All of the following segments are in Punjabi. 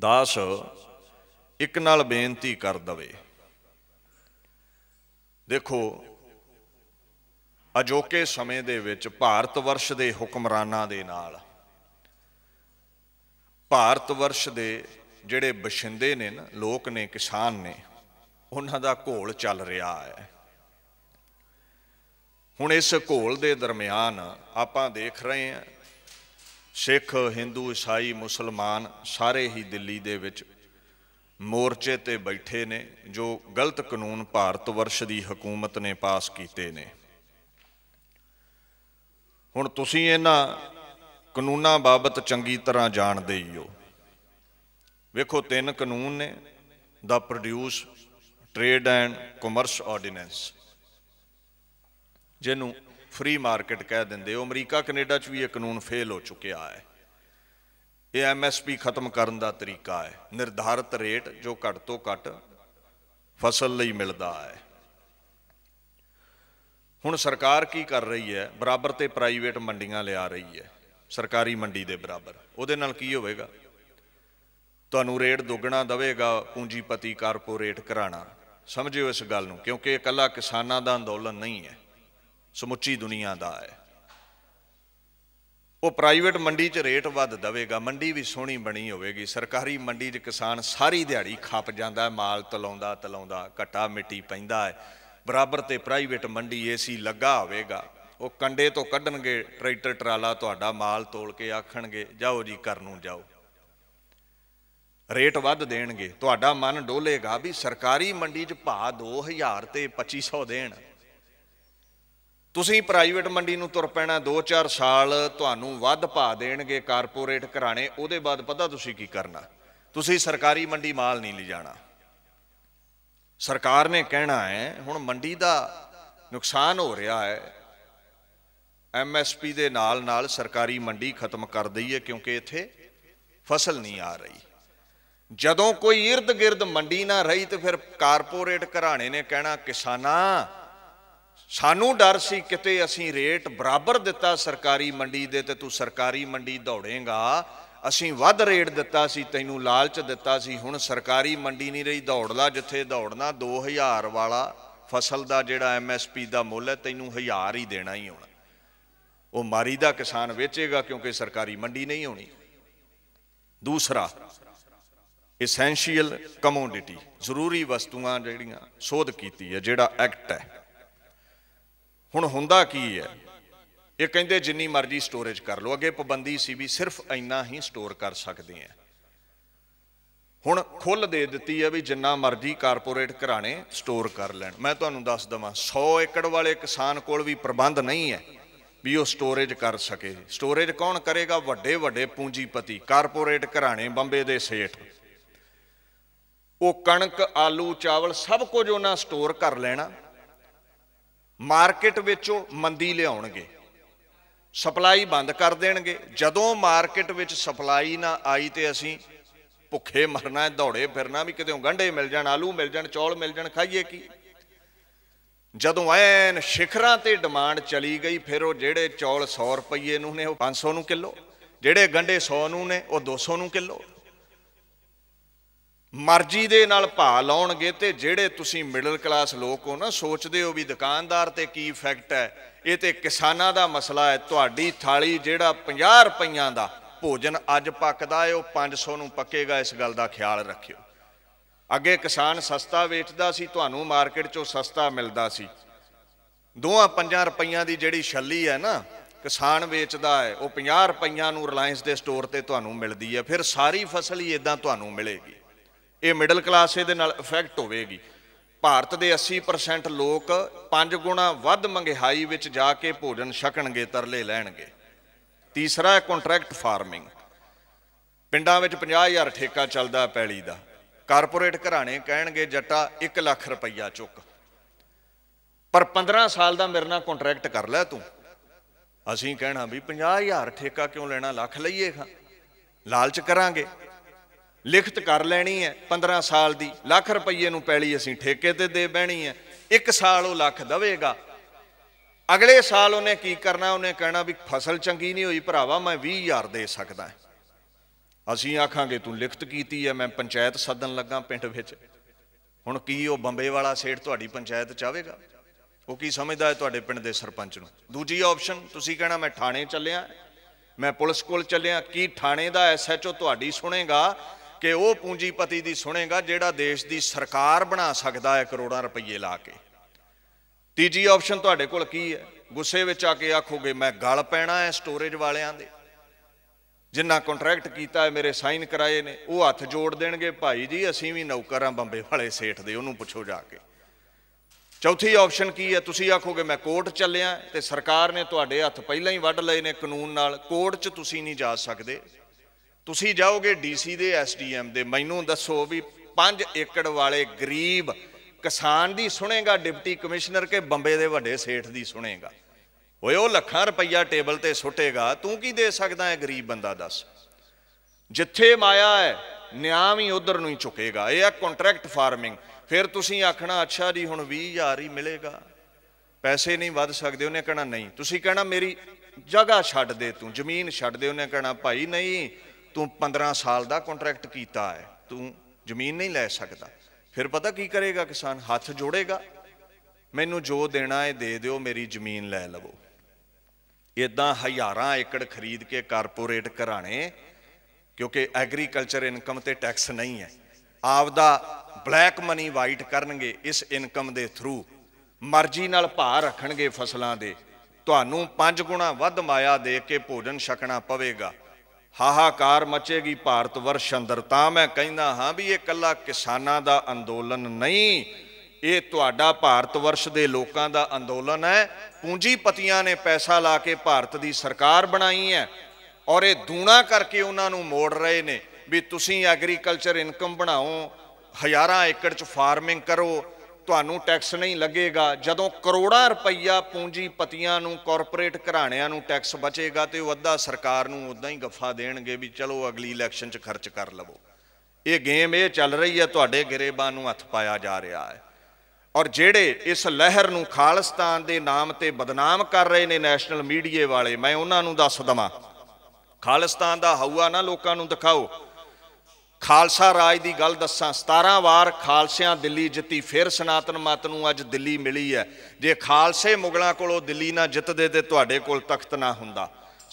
ਦਾਸ ਇੱਕ ਨਾਲ ਬੇਨਤੀ ਕਰ ਦਵੇ ਦੇਖੋ ਅਜੋਕੇ ਸਮੇਂ ਦੇ ਵਿੱਚ ਭਾਰਤ ਵਰਸ਼ ਦੇ ਹੁਕਮਰਾਨਾਂ ਦੇ ਨਾਲ ਭਾਰਤ ਵਰਸ਼ ਦੇ ਜਿਹੜੇ ਬਸ਼ਿੰਦੇ ਨੇ ਨਾ ਲੋਕ ਨੇ ਕਿਸਾਨ ਨੇ ਉਹਨਾਂ ਦਾ ਘੋਲ ਚੱਲ ਰਿਹਾ ਹੈ ਹੁਣ ਇਸ ਘੋਲ ਦੇ ਦਰਮਿਆਨ ਆਪਾਂ ਦੇਖ ਰਹੇ ਹਾਂ ਸਿੱਖ ਹਿੰਦੂ ਈਸਾਈ ਮੁਸਲਮਾਨ ਸਾਰੇ ਹੀ ਦਿੱਲੀ ਦੇ ਵਿੱਚ ਮੋਰਚੇ ਤੇ ਬੈਠੇ ਨੇ ਜੋ ਗਲਤ ਕਾਨੂੰਨ ਭਾਰਤ ਵਰਸ਼ ਦੀ ਹਕੂਮਤ ਨੇ ਪਾਸ ਕੀਤੇ ਨੇ ਹੁਣ ਤੁਸੀਂ ਇਹਨਾਂ ਕਾਨੂੰਨਾਂ ਬਾਬਤ ਚੰਗੀ ਤਰ੍ਹਾਂ ਜਾਣਦੇ ਹੀ ਹੋ ਵੇਖੋ ਤਿੰਨ ਕਾਨੂੰਨ ਨੇ ਦਾ produce trade and commerce ordinance ਜਿਹਨੂੰ ਫ੍ਰੀ ਮਾਰਕੀਟ ਕਹਿ ਦਿੰਦੇ ਹੋ ਅਮਰੀਕਾ ਕੈਨੇਡਾ 'ਚ ਵੀ ਇਹ ਕਾਨੂੰਨ ਫੇਲ ਹੋ ਚੁੱਕਿਆ ਹੈ ਇਹ ਐਮਐਸਪੀ ਖਤਮ ਕਰਨ ਦਾ ਤਰੀਕਾ ਹੈ ਨਿਰਧਾਰਿਤ ਰੇਟ ਜੋ ਘੱਟ ਤੋਂ ਘੱਟ ਫਸਲ ਲਈ ਮਿਲਦਾ ਹੈ ਹੁਣ ਸਰਕਾਰ ਕੀ ਕਰ ਰਹੀ ਹੈ ਬਰਾਬਰ ਤੇ ਪ੍ਰਾਈਵੇਟ ਮੰਡੀਆਂ ਲਿਆ ਰਹੀ ਹੈ ਸਰਕਾਰੀ ਮੰਡੀ ਦੇ ਬਰਾਬਰ ਉਹਦੇ ਨਾਲ ਕੀ ਹੋਵੇਗਾ ਤੁਹਾਨੂੰ ਰੇਟ ਦੁੱਗਣਾ ਦਵੇਗਾ ਪੂੰਜੀਪਤੀ ਕਾਰਪੋਰੇਟ ਘਰਾਣਾ ਸਮਝਿਓ ਇਸ ਗੱਲ ਨੂੰ ਕਿਉਂਕਿ ਇਹ ਇਕੱਲਾ ਕਿਸਾਨਾਂ ਦਾ ਅੰਦੋਲਨ ਨਹੀਂ ਹੈ ਸਮੁੱਚੀ ਦੁਨੀਆ ਦਾ ਹੈ ਉਹ ਪ੍ਰਾਈਵੇਟ ਮੰਡੀ 'ਚ ਰੇਟ ਵੱਧ ਦੇਵੇਗਾ ਮੰਡੀ ਵੀ ਸੋਹਣੀ ਬਣੀ ਹੋਵੇਗੀ ਸਰਕਾਰੀ ਮੰਡੀ 'ਚ ਕਿਸਾਨ ਸਾਰੀ ਦਿਹਾੜੀ ਖੱਪ ਜਾਂਦਾ ਮਾਲ ਤਲਾਉਂਦਾ ਤਲਾਉਂਦਾ ਘਟਾ ਮਿੱਟੀ ਪੈਂਦਾ ਹੈ ਬਰਾਬਰ ਤੇ ਪ੍ਰਾਈਵੇਟ ਮੰਡੀ ਏਸੀ ਲੱਗਾ ਹੋਵੇਗਾ ਉਹ ਕੰਡੇ ਤੋਂ ਕੱਢਣਗੇ ਟਰੈਕਟਰ ਟਰਾਲਾ ਤੁਹਾਡਾ ਮਾਲ ਤੋਲ ਕੇ ਆਖਣਗੇ ਜਾਓ ਜੀ ਕਰਨ ਨੂੰ ਜਾਓ ਰੇਟ ਵੱਧ ਦੇਣਗੇ ਤੁਹਾਡਾ ਮਨ ਡੋਲੇਗਾ ਵੀ ਸਰਕਾਰੀ ਮੰਡੀ 'ਚ ਭਾਅ 2000 ਤੇ 2500 ਦੇਣ ਤੁਸੀਂ ਪ੍ਰਾਈਵੇਟ ਮੰਡੀ ਨੂੰ ਤੁਰ ਪੈਣਾ 2-4 ਸਾਲ ਤੁਹਾਨੂੰ ਵੱਧ ਭਾ ਦੇਣਗੇ ਕਾਰਪੋਰੇਟ ਘਰਾਣੇ ਉਹਦੇ ਬਾਅਦ ਪਤਾ ਤੁਸੀਂ ਕੀ ਕਰਨਾ ਤੁਸੀਂ ਸਰਕਾਰੀ ਮੰਡੀ ਮਾਲ ਨਹੀਂ ਲੈ ਜਾਣਾ ਸਰਕਾਰ ਨੇ ਕਹਿਣਾ ਹੈ ਹੁਣ ਮੰਡੀ ਦਾ ਨੁਕਸਾਨ ਹੋ ਰਿਹਾ ਹੈ ਐਮਐਸਪੀ ਦੇ ਨਾਲ ਨਾਲ ਸਰਕਾਰੀ ਮੰਡੀ ਖਤਮ ਕਰ ਦਈਏ ਕਿਉਂਕਿ ਇੱਥੇ ਫਸਲ ਨਹੀਂ ਆ ਰਹੀ ਜਦੋਂ ਕੋਈ ird-gird ਮੰਡੀ ਨਾ ਰਹੀ ਤੇ ਫਿਰ ਕਾਰਪੋਰੇਟ ਘਰਾਣੇ ਨੇ ਕਹਿਣਾ ਕਿਸਾਨਾਂ ਸਾਨੂੰ ਡਰ ਸੀ ਕਿਤੇ ਅਸੀਂ ਰੇਟ ਬਰਾਬਰ ਦਿੱਤਾ ਸਰਕਾਰੀ ਮੰਡੀ ਦੇ ਤੇ ਤੂੰ ਸਰਕਾਰੀ ਮੰਡੀ ਦੌੜੇਗਾ ਅਸੀਂ ਵੱਧ ਰੇਟ ਦਿੱਤਾ ਸੀ ਤੈਨੂੰ ਲਾਲਚ ਦਿੱਤਾ ਸੀ ਹੁਣ ਸਰਕਾਰੀ ਮੰਡੀ ਨਹੀਂ ਰਹੀ ਦੌੜ ਲਾ ਜਿੱਥੇ ਦੌੜਨਾ 2000 ਵਾਲਾ ਫਸਲ ਦਾ ਜਿਹੜਾ ਐਮਐਸਪੀ ਦਾ ਮੁੱਲ ਹੈ ਤੈਨੂੰ 1000 ਹੀ ਦੇਣਾ ਹੀ ਹੋਣਾ ਉਹ ਮਾਰੀ ਦਾ ਕਿਸਾਨ ਵੇਚੇਗਾ ਕਿਉਂਕਿ ਸਰਕਾਰੀ ਮੰਡੀ ਨਹੀਂ ਹੋਣੀ ਦੂਸਰਾ ਐਸੈਂਸ਼ੀਅਲ ਕਮੋਡਿਟੀ ਜ਼ਰੂਰੀ ਵਸਤੂਆਂ ਜਿਹੜੀਆਂ ਸੋਧ ਕੀਤੀ ਹੈ ਜਿਹੜਾ ਐਕਟ ਹੈ ਹੁਣ ਹੁੰਦਾ ਕੀ ਹੈ ਇਹ ਕਹਿੰਦੇ ਜਿੰਨੀ ਮਰਜ਼ੀ ਸਟੋਰੇਜ ਕਰ ਲਓ ਅੱਗੇ ਪਾਬੰਦੀ ਸੀ ਵੀ ਸਿਰਫ ਇੰਨਾ ਹੀ ਸਟੋਰ ਕਰ ਸਕਦੇ ਆ ਹੁਣ ਖੁੱਲ ਦੇ ਦਿੱਤੀ ਹੈ ਵੀ ਜਿੰਨਾ ਮਰਜ਼ੀ ਕਾਰਪੋਰੇਟ ਘਰਾਣੇ ਸਟੋਰ ਕਰ ਲੈਣ ਮੈਂ ਤੁਹਾਨੂੰ ਦੱਸ ਦਵਾਂ 100 ਏਕੜ ਵਾਲੇ ਕਿਸਾਨ ਕੋਲ ਵੀ ਪ੍ਰਬੰਧ ਨਹੀਂ ਹੈ ਵੀ ਉਹ ਸਟੋਰੇਜ ਕਰ ਸਕੇ ਸਟੋਰੇਜ ਕੌਣ ਕਰੇਗਾ ਵੱਡੇ ਵੱਡੇ ਪੂੰਜੀਪਤੀ ਕਾਰਪੋਰੇਟ ਘਰਾਣੇ ਬੰਬੇ ਦੇ ਸੇਠ ਉਹ ਕਣਕ ਆਲੂ ਚਾਵਲ ਸਭ ਕੁਝ ਉਹਨਾਂ ਸਟੋਰ ਕਰ ਲੈਣਾ ਮਾਰਕੀਟ ਵਿੱਚੋਂ ਮੰਦੀ ਲਿਆਉਣਗੇ ਸਪਲਾਈ ਬੰਦ ਕਰ ਦੇਣਗੇ ਜਦੋਂ ਮਾਰਕੀਟ ਵਿੱਚ ਸਪਲਾਈ ਨਾ ਆਈ ਤੇ ਅਸੀਂ ਭੁੱਖੇ ਮਰਨਾ ਹੈ ਦੌੜੇ ਫਿਰਨਾ ਵੀ ਕਿਤੇ ਗੰਢੇ ਮਿਲ ਜਾਣ ਆਲੂ ਮਿਲ ਜਾਣ ਚੌਲ ਮਿਲ ਜਾਣ ਖਾਈਏ ਕੀ ਜਦੋਂ ਐਨ ਸ਼ਿਖਰਾਂ ਤੇ ਡਿਮਾਂਡ ਚਲੀ ਗਈ ਫਿਰ ਉਹ ਜਿਹੜੇ ਚੌਲ 100 ਰੁਪਏ ਨੂੰ ਨੇ ਉਹ 500 ਨੂੰ ਕਿਲੋ ਜਿਹੜੇ ਗੰਢੇ 100 ਨੂੰ ਨੇ ਉਹ 200 ਨੂੰ ਕਿਲੋ ਮਰਜ਼ੀ ਦੇ ਨਾਲ ਭਾ ਲਾਉਣਗੇ ਤੇ ਜਿਹੜੇ ਤੁਸੀਂ ਮਿਡਲ ਕਲਾਸ ਲੋਕ ਹੋ ਨਾ ਸੋਚਦੇ ਹੋ ਵੀ ਦੁਕਾਨਦਾਰ ਤੇ ਕੀ ਇਫੈਕਟ ਹੈ ਇਹ ਤੇ ਕਿਸਾਨਾਂ ਦਾ ਮਸਲਾ ਹੈ ਤੁਹਾਡੀ ਥਾਲੀ ਜਿਹੜਾ 50 ਰੁਪਈਆਂ ਦਾ ਭੋਜਨ ਅੱਜ ਪੱਕਦਾ ਹੈ ਉਹ 500 ਨੂੰ ਪੱਕੇਗਾ ਇਸ ਗੱਲ ਦਾ ਖਿਆਲ ਰੱਖਿਓ ਅੱਗੇ ਕਿਸਾਨ ਸਸਤਾ ਵੇਚਦਾ ਸੀ ਤੁਹਾਨੂੰ ਮਾਰਕੀਟ 'ਚੋਂ ਸਸਤਾ ਮਿਲਦਾ ਸੀ ਦੋਹਾਂ 5 ਰੁਪਈਆਂ ਦੀ ਜਿਹੜੀ ਛੱਲੀ ਹੈ ਨਾ ਕਿਸਾਨ ਵੇਚਦਾ ਹੈ ਉਹ 50 ਰੁਪਈਆਂ ਨੂੰ ਰਿਲਾਇੰਸ ਦੇ ਸਟੋਰ ਤੇ ਤੁਹਾਨੂੰ ਮਿਲਦੀ ਹੈ ਫਿਰ ਸਾਰੀ ਫਸਲ ਹੀ ਇਦਾਂ ਤੁਹਾਨੂੰ ਮਿਲੇਗੀ ਇਹ ਮਿਡਲ ਕਲਾਸ ਦੇ ਨਾਲ ਇਫੈਕਟ ਹੋਵੇਗੀ ਭਾਰਤ ਦੇ 80% ਲੋਕ 5 ਗੁਣਾ ਵੱਧ ਮੰਗਹਾਈ ਵਿੱਚ ਜਾ ਕੇ ਭੋਜਨ ਛਕਣਗੇ ਤਰਲੇ ਲੈਣਗੇ ਤੀਸਰਾ ਹੈ ਕੰਟਰੈਕਟ ਫਾਰਮਿੰਗ ਪਿੰਡਾਂ ਵਿੱਚ 50000 ਠੇਕਾ ਚੱਲਦਾ ਪੈਲੀ ਦਾ ਕਾਰਪੋਰੇਟ ਘਰਾਣੇ ਕਹਿਣਗੇ ਜੱਟਾ 1 ਲੱਖ ਰੁਪਈਆ ਚੁੱਕ ਪਰ 15 ਸਾਲ ਦਾ ਮੇਰੇ ਨਾਲ ਕੰਟਰੈਕਟ ਕਰ ਲੈ ਤੂੰ ਅਸੀਂ ਕਹਿਣਾ ਵੀ 50000 ਠੇਕਾ ਕਿਉਂ ਲੈਣਾ ਲੱਖ ਲਈਏ ਖਾਂ ਲਾਲਚ ਕਰਾਂਗੇ ਲਿਖਤ ਕਰ ਲੈਣੀ ਹੈ 15 ਸਾਲ ਦੀ ਲੱਖ ਰੁਪਏ ਨੂੰ ਪੈਲੀ ਅਸੀਂ ਠੇਕੇ ਤੇ ਦੇ ਬਹਿਣੀ ਹੈ ਇੱਕ ਸਾਲ ਉਹ ਲੱਖ ਦਵੇਗਾ ਅਗਲੇ ਸਾਲ ਉਹਨੇ ਕੀ ਕਰਨਾ ਉਹਨੇ ਕਹਿਣਾ ਵੀ ਫਸਲ ਚੰਗੀ ਨਹੀਂ ਹੋਈ ਭਰਾਵਾ ਮੈਂ 20000 ਦੇ ਸਕਦਾ ਅਸੀਂ ਆਖਾਂਗੇ ਤੂੰ ਲਿਖਤ ਕੀਤੀ ਹੈ ਮੈਂ ਪੰਚਾਇਤ ਸੱਦਣ ਲੱਗਾ ਪਿੰਡ ਵਿੱਚ ਹੁਣ ਕੀ ਉਹ ਬੰਬੇ ਵਾਲਾ ਸੇਠ ਤੁਹਾਡੀ ਪੰਚਾਇਤ ਚਾਵੇਗਾ ਉਹ ਕੀ ਸਮਝਦਾ ਹੈ ਤੁਹਾਡੇ ਪਿੰਡ ਦੇ ਸਰਪੰਚ ਨੂੰ ਦੂਜੀ ਆਪਸ਼ਨ ਤੁਸੀਂ ਕਹਿਣਾ ਮੈਂ ਥਾਣੇ ਚੱਲਿਆ ਮੈਂ ਪੁਲਿਸ ਕੋਲ ਚੱਲਿਆ ਕੀ ਥਾਣੇ ਦਾ ਐਸਐਚਓ ਤੁਹਾਡੀ ਸੁਣੇਗਾ ਕਿ ਉਹ ਪੂੰਜੀਪਤੀ ਦੀ ਸੁਣੇਗਾ ਜਿਹੜਾ ਦੇਸ਼ ਦੀ ਸਰਕਾਰ ਬਣਾ ਸਕਦਾ ਹੈ ਕਰੋੜਾਂ ਰੁਪਏ ਲਾ ਕੇ ਤੀਜੀ ਆਪਸ਼ਨ ਤੁਹਾਡੇ ਕੋਲ ਕੀ ਹੈ ਗੁੱਸੇ ਵਿੱਚ ਆ ਕੇ ਆਖੋਗੇ ਮੈਂ ਗਲ ਪੈਣਾ ਹੈ ਸਟੋਰੇਜ ਵਾਲਿਆਂ ਦੇ ਜਿੰਨਾ ਕੰਟਰੈਕਟ ਕੀਤਾ ਹੈ ਮੇਰੇ ਸਾਈਨ ਕਰਾਏ ਨੇ ਉਹ ਹੱਥ ਜੋੜ ਦੇਣਗੇ ਭਾਈ ਜੀ ਅਸੀਂ ਵੀ ਨੌਕਰਾਂ ਬੰਬੇ ਵਾਲੇ ਸੇਠ ਦੇ ਉਹਨੂੰ ਪੁੱਛੋ ਜਾ ਕੇ ਚੌਥੀ ਆਪਸ਼ਨ ਕੀ ਹੈ ਤੁਸੀਂ ਆਖੋਗੇ ਮੈਂ ਕੋਰਟ ਚੱਲਿਆ ਤੇ ਸਰਕਾਰ ਨੇ ਤੁਹਾਡੇ ਹੱਥ ਪਹਿਲਾਂ ਹੀ ਵੱਢ ਲਏ ਨੇ ਕਾਨੂੰਨ ਨਾਲ ਕੋਰਟ 'ਚ ਤੁਸੀਂ ਨਹੀਂ ਜਾ ਸਕਦੇ ਤੁਸੀਂ ਜਾਓਗੇ ਡੀਸੀ ਦੇ ਐਸਡੀਐਮ ਦੇ ਮੈਨੂੰ ਦੱਸੋ ਵੀ 5 ਏਕੜ ਵਾਲੇ ਗਰੀਬ ਕਿਸਾਨ ਦੀ ਸੁਣੇਗਾ ਡਿਪਟੀ ਕਮਿਸ਼ਨਰ ਕੇ ਬੰਬੇ ਦੇ ਵੱਡੇ ਸੇਠ ਦੀ ਸੁਣੇਗਾ ਓਏ ਉਹ ਲੱਖਾਂ ਰੁਪਈਆ ਟੇਬਲ ਤੇ ਸੁੱਟੇਗਾ ਤੂੰ ਕੀ ਦੇ ਸਕਦਾ ਹੈ ਗਰੀਬ ਬੰਦਾ ਦੱਸ ਜਿੱਥੇ ਮਾਇਆ ਹੈ ਨਿਆਂ ਵੀ ਉਧਰ ਨੂੰ ਹੀ ਝੁਕੇਗਾ ਇਹ ਆ ਕੰਟਰੈਕਟ ਫਾਰਮਿੰਗ ਫਿਰ ਤੁਸੀਂ ਆਖਣਾ ਅੱਛਾ ਜੀ ਹੁਣ 20000 ਹੀ ਮਿਲੇਗਾ ਪੈਸੇ ਨਹੀਂ ਵੱਧ ਸਕਦੇ ਉਹਨੇ ਕਹਿਣਾ ਨਹੀਂ ਤੁਸੀਂ ਕਹਿਣਾ ਮੇਰੀ ਜਗ੍ਹਾ ਛੱਡ ਦੇ ਤੂੰ ਜ਼ਮੀਨ ਛੱਡ ਦੇ ਉਹਨੇ ਕਹਿਣਾ ਭਾਈ ਨਹੀਂ ਤੂੰ 15 ਸਾਲ ਦਾ ਕੰਟਰੈਕਟ ਕੀਤਾ ਹੈ ਤੂੰ ਜ਼ਮੀਨ ਨਹੀਂ ਲੈ ਸਕਦਾ ਫਿਰ ਪਤਾ ਕੀ ਕਰੇਗਾ ਕਿਸਾਨ ਹੱਥ ਜੋੜੇਗਾ ਮੈਨੂੰ ਜੋ ਦੇਣਾ ਹੈ ਦੇ ਦਿਓ ਮੇਰੀ ਜ਼ਮੀਨ ਲੈ ਲਵੋ ਇਦਾਂ ਹਜ਼ਾਰਾਂ ਏਕੜ ਖਰੀਦ ਕੇ ਕਾਰਪੋਰੇਟ ਘਰਾਣੇ ਕਿਉਂਕਿ ਐਗਰੀਕਲਚਰ ਇਨਕਮ ਤੇ ਟੈਕਸ ਨਹੀਂ ਹੈ ਆਪਦਾ ਬਲੈਕ ਮਨੀ ਵਾਈਟ ਕਰਨਗੇ ਇਸ ਇਨਕਮ ਦੇ ਥਰੂ ਮਰਜ਼ੀ ਨਾਲ ਭਾਅ ਰੱਖਣਗੇ ਫਸਲਾਂ ਦੇ ਤੁਹਾਨੂੰ 5 ਗੁਣਾ ਵੱਧ ਮਾਇਆ ਦੇ ਕੇ ਭੋਜਨ ਛਕਣਾ ਪਵੇਗਾ ਹਾਹਾਕਾਰ ਮਚੇਗੀ ਭਾਰਤ ਵਰਸ਼ ਅੰਦਰ ਤਾਂ ਮੈਂ ਕਹਿੰਦਾ ਹਾਂ ਵੀ ਇਹ ਕੱਲਾ ਕਿਸਾਨਾਂ ਦਾ ਅੰਦੋਲਨ ਨਹੀਂ ਇਹ ਤੁਹਾਡਾ ਭਾਰਤ ਵਰਸ਼ ਦੇ ਲੋਕਾਂ ਦਾ ਅੰਦੋਲਨ ਹੈ ਪੂੰਜੀਪਤੀਆਂ ਨੇ ਪੈਸਾ ਲਾ ਕੇ ਭਾਰਤ ਦੀ ਸਰਕਾਰ ਬਣਾਈ ਹੈ ਔਰ ਇਹ ਦੂਣਾ ਕਰਕੇ ਉਹਨਾਂ ਨੂੰ ਮੋੜ ਰਹੇ ਨੇ ਵੀ ਤੁਸੀਂ ਐਗਰੀਕਲਚਰ ਇਨਕਮ ਬਣਾਓ ਹਜ਼ਾਰਾਂ ਏਕੜ 'ਚ ਫਾਰਮਿੰਗ ਕਰੋ ਤੁਹਾਨੂੰ ਟੈਕਸ ਨਹੀਂ ਲੱਗੇਗਾ ਜਦੋਂ ਕਰੋੜਾਂ ਰੁਪਈਆ ਪੂੰਜੀਪਤੀਆਂ ਨੂੰ ਕਾਰਪੋਰੇਟ ਘਰਾਣਿਆਂ ਨੂੰ ਟੈਕਸ ਬਚੇਗਾ ਤੇ ਉਹ ਅੱਧਾ ਸਰਕਾਰ ਨੂੰ ਉਦਾਂ ਹੀ ਗੱਫਾ ਦੇਣਗੇ ਵੀ ਚਲੋ ਅਗਲੀ ਇਲੈਕਸ਼ਨ 'ਚ ਖਰਚ ਕਰ ਲਵੋ ਇਹ ਗੇਮ ਇਹ ਚੱਲ ਰਹੀ ਹੈ ਤੁਹਾਡੇ ਗਰੀਬਾਂ ਨੂੰ ਹੱਥ ਪਾਇਆ ਜਾ ਰਿਹਾ ਹੈ ਔਰ ਜਿਹੜੇ ਇਸ ਲਹਿਰ ਨੂੰ ਖਾਲਿਸਤਾਨ ਦੇ ਨਾਮ ਤੇ ਬਦਨਾਮ ਕਰ ਰਹੇ ਨੇ ਨੈਸ਼ਨਲ ਮੀਡੀਏ ਵਾਲੇ ਮੈਂ ਉਹਨਾਂ ਨੂੰ ਦੱਸ ਦਵਾਂ ਖਾਲਿਸਤਾਨ ਦਾ ਹਊਆ ਨਾ ਲੋਕਾਂ ਨੂੰ ਦਿਖਾਓ ਖਾਲਸਾ ਰਾਜ ਦੀ ਗੱਲ ਦੱਸਾਂ 17 ਵਾਰ ਖਾਲਸਿਆਂ ਦਿੱਲੀ ਜਿੱਤੀ ਫਿਰ ਸਨਾਤਨ ਮਤ ਨੂੰ ਅੱਜ ਦਿੱਲੀ ਮਿਲੀ ਹੈ ਜੇ ਖਾਲਸੇ ਮੁਗਲਾਂ ਕੋਲੋਂ ਦਿੱਲੀ ਨਾ ਜਿੱਤਦੇ ਤੇ ਤੁਹਾਡੇ ਕੋਲ ਤਖਤ ਨਾ ਹੁੰਦਾ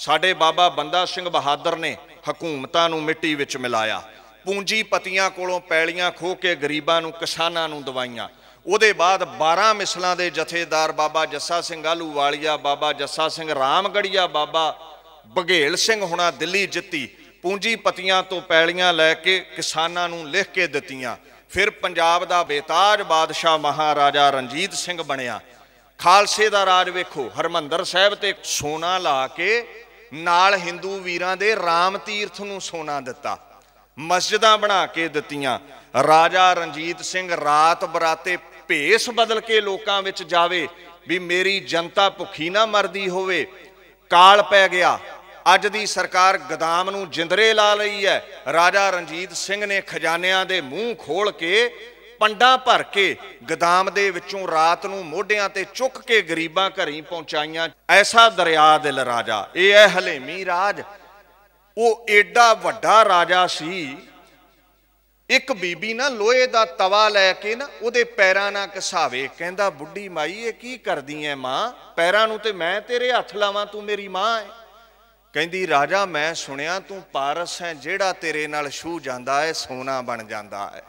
ਸਾਡੇ ਬਾਬਾ ਬੰਦਾ ਸਿੰਘ ਬਹਾਦਰ ਨੇ ਹਕੂਮਤਾਂ ਨੂੰ ਮਿੱਟੀ ਵਿੱਚ ਮਿਲਾਇਆ ਪੂੰਜੀਪਤੀਆਂ ਕੋਲੋਂ ਪੈਲੀਆਂ ਖੋਹ ਕੇ ਗਰੀਬਾਂ ਨੂੰ ਕਿਸਾਨਾਂ ਨੂੰ ਦਵਾਈਆਂ ਉਹਦੇ ਬਾਅਦ 12 ਮਿਸਲਾਂ ਦੇ ਜਥੇਦਾਰ ਬਾਬਾ ਜੱਸਾ ਸਿੰਘ ਆਲੂ ਵਾਲੀਆ ਬਾਬਾ ਜੱਸਾ ਸਿੰਘ ਰਾਮਗੜੀਆ ਬਾਬਾ ਬਘੇਲ ਸਿੰਘ ਹੁਣਾ ਦਿੱਲੀ ਜਿੱਤੀ ਪੂੰਜੀਪਤੀਆਂ ਤੋਂ ਪੈਲੀਆਂ ਲੈ ਕੇ ਕਿਸਾਨਾਂ ਨੂੰ ਲਿਖ ਕੇ ਦਿੱਤੀਆਂ ਫਿਰ ਪੰਜਾਬ ਦਾ ਬੇਤਾਜ ਬਾਦਸ਼ਾਹ ਮਹਾਰਾਜਾ ਰਣਜੀਤ ਸਿੰਘ ਬਣਿਆ ਖਾਲਸੇ ਦਾ ਰਾਜ ਵੇਖੋ ਹਰਮੰਦਰ ਸਾਹਿਬ ਤੇ ਸੋਨਾ ਲਾ ਕੇ ਨਾਲ Hindu ਵੀਰਾਂ ਦੇ ਰਾਮ ਤੀਰਥ ਨੂੰ ਸੋਨਾ ਦਿੱਤਾ ਮਸਜਿਦਾਂ ਬਣਾ ਕੇ ਦਿੱਤੀਆਂ ਰਾਜਾ ਰਣਜੀਤ ਸਿੰਘ ਰਾਤ ਬਰਾਤੇ ਭੇਸ ਬਦਲ ਕੇ ਲੋਕਾਂ ਵਿੱਚ ਜਾਵੇ ਵੀ ਮੇਰੀ ਜਨਤਾ ਭੁੱਖੀ ਨਾ ਮਰਦੀ ਹੋਵੇ ਕਾਲ ਪੈ ਗਿਆ ਅੱਜ ਦੀ ਸਰਕਾਰ ਗਦਾਮ ਨੂੰ ਜਿੰਦਰੇ ਲਾ ਲਈ ਹੈ ਰਾਜਾ ਰਣਜੀਤ ਸਿੰਘ ਨੇ ਖਜ਼ਾਨਿਆਂ ਦੇ ਮੂੰਹ ਖੋਲ ਕੇ ਪੰਡਾ ਭਰ ਕੇ ਗਦਾਮ ਦੇ ਵਿੱਚੋਂ ਰਾਤ ਨੂੰ ਮੋਢਿਆਂ ਤੇ ਚੁੱਕ ਕੇ ਗਰੀਬਾਂ ਘਰੀ ਪਹੁੰਚਾਈਆਂ ਐਸਾ ਦਰਿਆ ਦਿਲ ਰਾਜਾ ਇਹ ਹੈ ਹਲੇਮੀ ਰਾਜ ਉਹ ਏਡਾ ਵੱਡਾ ਰਾਜਾ ਸੀ ਇੱਕ ਬੀਬੀ ਨਾ ਲੋਹੇ ਦਾ ਤਵਾ ਲੈ ਕੇ ਨਾ ਉਹਦੇ ਪੈਰਾਂ ਨਾਲ ਘਸਾਵੇ ਕਹਿੰਦਾ ਬੁੱਢੀ ਮਾਈ ਇਹ ਕੀ ਕਰਦੀ ਐ ਮਾਂ ਪੈਰਾਂ ਨੂੰ ਤੇ ਮੈਂ ਤੇਰੇ ਹੱਥ ਲਾਵਾਂ ਤੂੰ ਮੇਰੀ ਮਾਂ ਐ ਕਹਿੰਦੀ ਰਾਜਾ ਮੈਂ ਸੁਣਿਆ ਤੂੰ ਪਾਰਸ ਹੈ ਜਿਹੜਾ ਤੇਰੇ ਨਾਲ ਛੂ ਜਾਂਦਾ ਹੈ ਸੋਨਾ ਬਣ ਜਾਂਦਾ ਹੈ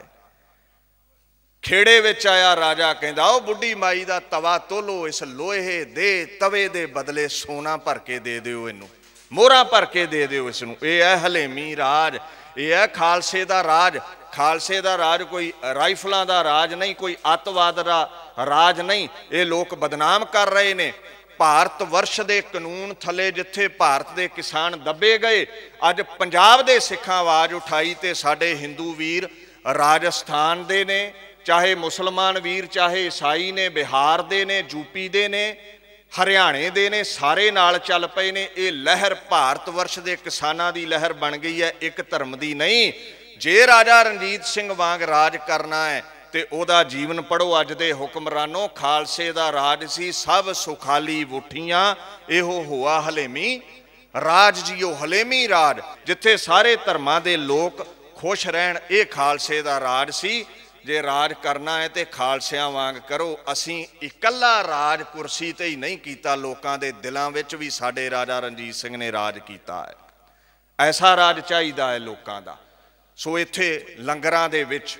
ਖੇੜੇ ਵਿੱਚ ਆਇਆ ਰਾਜਾ ਕਹਿੰਦਾ ਉਹ ਬੁੱਢੀ ਮਾਈ ਦਾ ਤਵਾ ਤੋਲੋ ਇਸ ਲੋਹੇ ਦੇ ਤਵੇ ਦੇ ਬਦਲੇ ਸੋਨਾ ਭਰ ਕੇ ਦੇ ਦਿਓ ਇਹਨੂੰ ਮੋਹਰਾ ਭਰ ਕੇ ਦੇ ਦਿਓ ਇਸ ਨੂੰ ਇਹ ਹੈ ਹਲੇਮੀ ਰਾਜ ਇਹ ਹੈ ਖਾਲਸੇ ਦਾ ਰਾਜ ਖਾਲਸੇ ਦਾ ਰਾਜ ਕੋਈ ਰਾਈਫਲਾਂ ਦਾ ਰਾਜ ਨਹੀਂ ਕੋਈ ਅਤਵਾਦ ਦਾ ਰਾਜ ਨਹੀਂ ਇਹ ਲੋਕ ਬਦਨਾਮ ਕਰ ਰਹੇ ਨੇ ਭਾਰਤ ਵਰਸ਼ ਦੇ ਕਾਨੂੰਨ ਥੱਲੇ ਜਿੱਥੇ ਭਾਰਤ ਦੇ ਕਿਸਾਨ ਦੱਬੇ ਗਏ ਅੱਜ ਪੰਜਾਬ ਦੇ ਸਿੱਖਾਂ ਆਵਾਜ਼ ਉਠਾਈ ਤੇ ਸਾਡੇ ਹਿੰਦੂ ਵੀਰ ਰਾਜਸਥਾਨ ਦੇ ਨੇ ਚਾਹੇ ਮੁਸਲਮਾਨ ਵੀਰ ਚਾਹੇ ਈਸਾਈ ਨੇ ਬਿਹਾਰ ਦੇ ਨੇ ਯੂਪੀ ਦੇ ਨੇ ਹਰਿਆਣੇ ਦੇ ਨੇ ਸਾਰੇ ਨਾਲ ਚੱਲ ਪਏ ਨੇ ਇਹ ਲਹਿਰ ਭਾਰਤ ਵਰਸ਼ ਦੇ ਕਿਸਾਨਾਂ ਦੀ ਲਹਿਰ ਬਣ ਗਈ ਹੈ ਇੱਕ ਧਰਮ ਦੀ ਨਹੀਂ ਜੇ ਰਾਜਾ ਰਣਜੀਤ ਸਿੰਘ ਵਾਂਗ ਰਾਜ ਕਰਨਾ ਹੈ ਤੇ ਉਹਦਾ ਜੀਵਨ ਪੜੋ ਅੱਜ ਦੇ ਹੁਕਮਰਾਨੋ ਖਾਲਸੇ ਦਾ ਰਾਜ ਸੀ ਸਭ ਸੁਖਾਲੀ ਬੁੱਠੀਆਂ ਇਹੋ ਹੋਆ ਹਲੇਮੀ ਰਾਜ ਜੀਓ ਹਲੇਮੀ ਰਾਜ ਜਿੱਥੇ ਸਾਰੇ ਧਰਮਾਂ ਦੇ ਲੋਕ ਖੁਸ਼ ਰਹਿਣ ਇਹ ਖਾਲਸੇ ਦਾ ਰਾਜ ਸੀ ਜੇ ਰਾਜ ਕਰਨਾ ਹੈ ਤੇ ਖਾਲਸਿਆਂ ਵਾਂਗ ਕਰੋ ਅਸੀਂ ਇਕੱਲਾ ਰਾਜ ਕੁਰਸੀ ਤੇ ਹੀ ਨਹੀਂ ਕੀਤਾ ਲੋਕਾਂ ਦੇ ਦਿਲਾਂ ਵਿੱਚ ਵੀ ਸਾਡੇ ਰਾਜਾ ਰਣਜੀਤ ਸਿੰਘ ਨੇ ਰਾਜ ਕੀਤਾ ਹੈ ਐਸਾ ਰਾਜ ਚਾਹੀਦਾ ਹੈ ਲੋਕਾਂ ਦਾ ਸੋ ਇੱਥੇ ਲੰਗਰਾਂ ਦੇ ਵਿੱਚ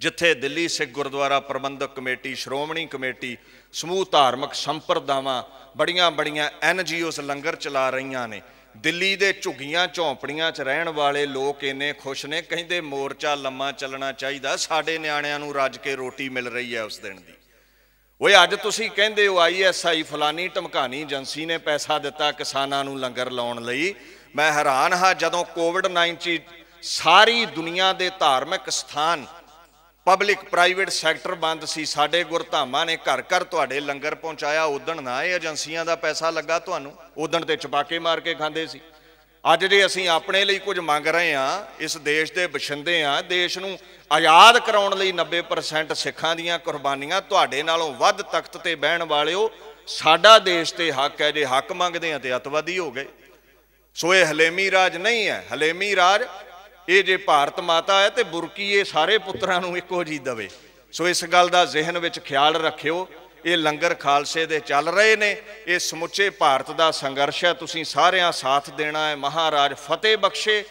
ਜਿੱਥੇ ਦਿੱਲੀ ਸਿੱਖ ਗੁਰਦੁਆਰਾ ਪ੍ਰਬੰਧਕ ਕਮੇਟੀ ਸ਼੍ਰੋਮਣੀ ਕਮੇਟੀ ਸਮੂਹ ਧਾਰਮਿਕ ਸੰਪਰਦਾਵਾਂ ਬੜੀਆਂ ਬੜੀਆਂ ਐਨ ਜੀਓਸ ਲੰਗਰ ਚਲਾ ਰਹੀਆਂ ਨੇ ਦਿੱਲੀ ਦੇ ਝੁੱਗੀਆਂ ਝੌਂਪੜੀਆਂ 'ਚ ਰਹਿਣ ਵਾਲੇ ਲੋਕ ਇੰਨੇ ਖੁਸ਼ ਨੇ ਕਹਿੰਦੇ ਮੋਰਚਾ ਲੰਮਾ ਚੱਲਣਾ ਚਾਹੀਦਾ ਸਾਡੇ ਨਿਆਣਿਆਂ ਨੂੰ ਰੱਜ ਕੇ ਰੋਟੀ ਮਿਲ ਰਹੀ ਹੈ ਉਸ ਦਿਨ ਦੀ ਓਏ ਅੱਜ ਤੁਸੀਂ ਕਹਿੰਦੇ ਹੋ ਆਈਐਸਆਈ ਫਲਾਨੀ ਟਮਕਾਨੀ ਏਜੰਸੀ ਨੇ ਪੈਸਾ ਦਿੱਤਾ ਕਿਸਾਨਾਂ ਨੂੰ ਲੰਗਰ ਲਾਉਣ ਲਈ ਮੈਂ ਹੈਰਾਨ ਹਾਂ ਜਦੋਂ ਕੋਵਿਡ-19 ਸਾਰੀ ਦੁਨੀਆ ਦੇ ਧਾਰਮਿਕ ਸਥਾਨ ਪਬਲਿਕ ਪ੍ਰਾਈਵੇਟ ਸੈਕਟਰ ਬੰਦ ਸੀ ਸਾਡੇ ਗੁਰਧਾਮਾਂ ਨੇ ਘਰ ਘਰ ਤੁਹਾਡੇ ਲੰਗਰ ਪਹੁੰਚਾਇਆ ਉਦਣ ਨਾ ਇਹ ਏਜੰਸੀਆਂ ਦਾ ਪੈਸਾ ਲੱਗਾ ਤੁਹਾਨੂੰ ਉਦਣ ਤੇ ਚਪਾਕੇ ਮਾਰ ਕੇ ਖਾਂਦੇ ਸੀ ਅੱਜ ਜੇ ਅਸੀਂ ਆਪਣੇ ਲਈ ਕੁਝ ਮੰਗ ਰਹੇ ਆ ਇਸ ਦੇਸ਼ ਦੇ ਬਸ਼ਿੰਦੇ ਆ ਦੇਸ਼ ਨੂੰ ਆਜ਼ਾਦ ਕਰਾਉਣ ਲਈ 90% ਸਿੱਖਾਂ ਦੀਆਂ ਕੁਰਬਾਨੀਆਂ ਤੁਹਾਡੇ ਨਾਲੋਂ ਵੱਧ ਤਖਤ ਤੇ ਬਹਿਣ ਵਾਲਿਓ ਸਾਡਾ ਦੇਸ਼ ਤੇ ਹੱਕ ਹੈ ਜੇ ਹੱਕ ਮੰਗਦੇ ਆ ਤੇ ਅਤਵਾਦੀ ਹੋ ਗਏ ਸੋ ਇਹ ਹਲੇਮੀ ਰਾਜ ਨਹੀਂ ਹੈ ਹਲੇਮੀ ਰਾਜ ਇਹ ਜੇ ਭਾਰਤ ਮਾਤਾ ਹੈ ਤੇ ਬੁਰਕੀ ਇਹ ਸਾਰੇ ਪੁੱਤਰਾਂ ਨੂੰ ਇੱਕੋ ਜੀ ਦਵੇ ਸੋ ਇਸ ਗੱਲ ਦਾ ਜ਼ਿਹਨ ਵਿੱਚ ਖਿਆਲ ਰੱਖਿਓ ਇਹ ਲੰਗਰ ਖਾਲਸੇ ਦੇ ਚੱਲ ਰਹੇ ਨੇ ਇਹ ਸਮੁੱਚੇ ਭਾਰਤ ਦਾ ਸੰਘਰਸ਼ ਹੈ ਤੁਸੀਂ ਸਾਰਿਆਂ ਸਾਥ ਦੇਣਾ ਹੈ ਮਹਾਰਾਜ ਫਤਿਹ ਬਖਸ਼ੇ